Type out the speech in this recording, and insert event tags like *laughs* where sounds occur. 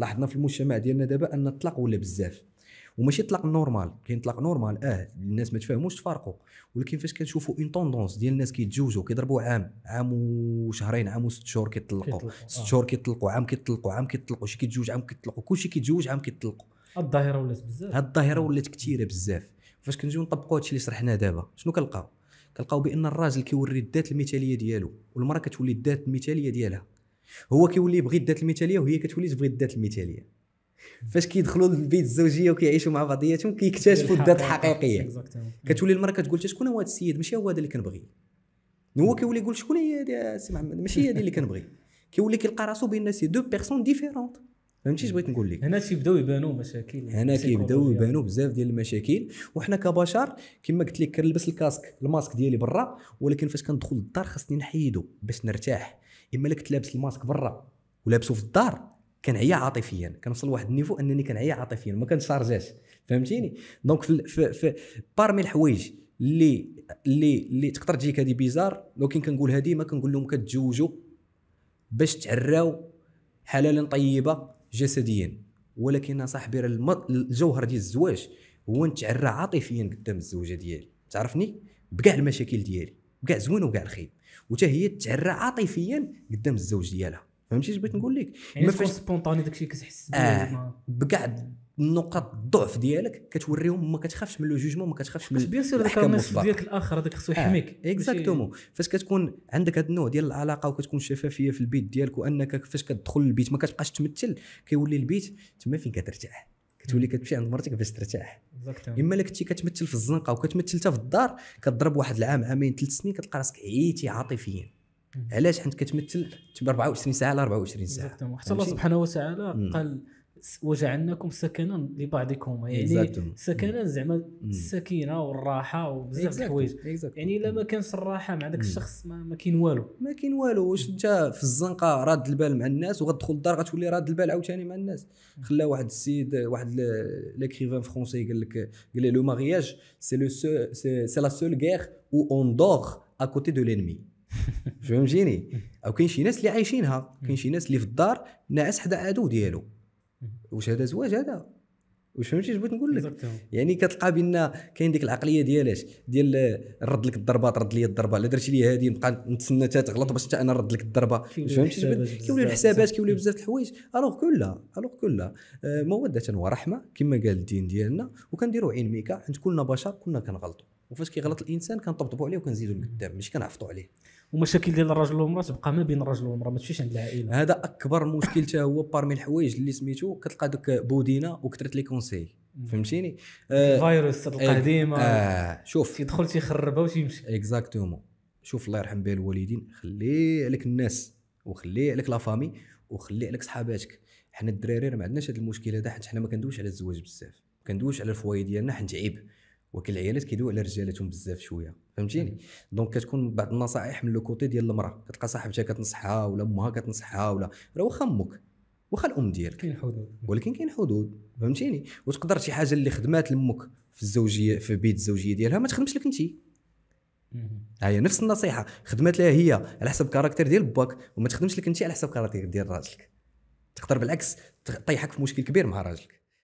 لاحظنا في المجتمع ديالنا دابا ان الطلاق ولا بزاف وماشي طلاق نورمال كاين طلاق نورمال اه الناس ما تفهموش تفارقوا ولكن فاش كنشوفوا اون طوندونس ديال الناس كيتزوجوا كيضربوا عام عام وشهرين عام وست شهور كيطلقوا آه. ست شهور كيطلقوا عام كيطلقوا عام كيطلقوا شي كيتزوج عام كيطلقوا كلشي كيتزوج عام كيطلقوا الظاهره ولات بزاف هاد الظاهره ولات كثيره بزاف فاش كنجيو نطبقوا هادشي اللي شرحناه دابا شنو كنلقاو كنلقاو بان الراجل كيوري الذات المثاليه ديالو والمراه كتولي الذات المثاليه ديالها هو كيولي يبغي الذات المثاليه وهي كتولي تبغي الذات المثاليه فاش كيدخلوا للبيت الزوجيه وكيعيشوا مع بعضياتهم كيكتشفوا *laughs* الذات الحقيقيه كتولي المراه كتقول شكون هو هذا السيد ماشي هو هذا اللي كنبغي هو كيولي يقول شكون هي هذه سي محمد ماشي هي هذه اللي كنبغي كيولي كيلقى راسو بان سي دو بيرسون ديفيرونت فهمتي اش بغيت نقول لك هنا تيبداو يبانوا مشاكل هنا كيبداو يبانوا بزاف ديال المشاكل وحنا كبشر كما قلت لك كنلبس الكاسك الماسك ديالي برا ولكن فاش كندخل للدار خاصني نحيدو باش نرتاح اما لك كنت لابس الماسك برا ولابسه في الدار كنعيا عاطفيا كنوصل لواحد النيفو انني كنعيا عاطفيا ما كنشارجاش فهمتيني دونك في, في, في بارمي الحوايج اللي اللي اللي تقدر تجيك هذه بيزار ولكن كنقولها ديما كنقول لهم كتزوجوا باش تعراو حلالا طيبه جسديا ولكن صاحبي الجوهر ديال الزواج هو نتعرى عاطفيا قدام الزوجه ديالي تعرفني بكاع المشاكل ديالي بكاع زوين وكاع الخير وتا هي تعرى عاطفيا قدام الزوج ديالها فهمتي اش بغيت نقول لك يعني ما فاش سبونطاني داكشي كتحس آه بكاع نقط الضعف ديالك كتوريهم ما كتخافش من لو جوجمون ما كتخافش من بيان سور داك ديالك الاخر هذاك خصو يحميك آه. اكزاكتومون فاش كتكون عندك هذا النوع ديال العلاقه وكتكون شفافيه في البيت ديالك وانك فاش كتدخل للبيت ما كتبقاش تمثل كيولي البيت تما فين كترتاح كتولي كتمشي عند مرتك باش ترتاح اما الا كنتي كتمثل في الزنقه وكتمثل حتى في الدار كتضرب واحد العام عامين ثلاث سنين كتلقى راسك عيتي عاطفيا علاش حيت كتمثل 24 ساعه على 24 ساعه حتى الله سبحانه وتعالى قال وجعلناكم سكنا لبعضكم يعني سكنا mm. زعما mm. السكينه والراحه وبزاف د الحوايج يعني الا mm. ما كانش الراحه مع ذاك الشخص ما, ما كاين والو ما كاين والو واش انت في الزنقه راد البال مع الناس وغتدخل الدار غتولي راد البال عاوتاني مع الناس خلا واحد السيد واحد ليكريفان فرونسي قال لك قال لو مارياج سي لو سي لا سول غير او اون دور ا كوتي دو لينمي فهمتيني او كاين شي ناس اللي عايشينها كاين شي ناس اللي في الدار ناعس حدا عدو ديالو واش هذا زواج هذا واش فهمتي بغيت نقول لك يعني كتلقى بان كاين ديك العقليه ديال اش ديال رد لك الضربه ترد لي الضربه لا درتي لي هذه نبقى نتسنى حتى تغلط باش حتى انا نرد لك الضربه فهمتي كيوليو الحسابات كيوليو *laughs* بزاف الحوايج الوغ كلها الوغ كلها آه، موده ورحمه كما قال الدين ديالنا وكنديروا عين ميكا حيت كلنا بشر كلنا كنغلطوا وفاش كيغلط الانسان كنطبطبوا عليه وكنزيدوا لقدام ماشي كنعفطوا عليه ومشاكل ديال الراجل والمراه تبقى ما بين الراجل والمراه ما تمشيش عند العائله هذا اكبر مشكل حتى هو بارمي الحوايج اللي سميتو كتلقى دوك بودينه وكثرت لي كونسي فهمتيني آه،, آه القديمه آه شوف تيدخل تيخربها وتيمشي اكزاكتومون شوف الله يرحم بها الوالدين خلي عليك الناس وخلي عليك لا فامي وخلي عليك صحاباتك حنا الدراري ما عندناش هذا المشكل هذا حيت حنا ما كندويش على الزواج بزاف ما كندويش على الفوايد ديالنا حنت عيب ولكن العيالات كيدويو على رجالاتهم بزاف شويه فهمتيني دونك كتكون بعض النصائح من لو كوتي ديال المراه كتلقى صاحبتها كتنصحها ولا امها كتنصحها ولا راه واخا امك واخا الام ديالك كاين حدود ولكن كاين حدود فهمتيني وتقدر شي حاجه اللي خدمات لامك في الزوجيه في بيت الزوجيه ديالها ما تخدمش لك انت هي نفس النصيحه خدمات لها هي على حسب الكاركتير ديال باك وما تخدمش لك انت على حسب الكاركتير ديال راجلك تقدر بالعكس تطيحك في مشكل كبير مع راجلك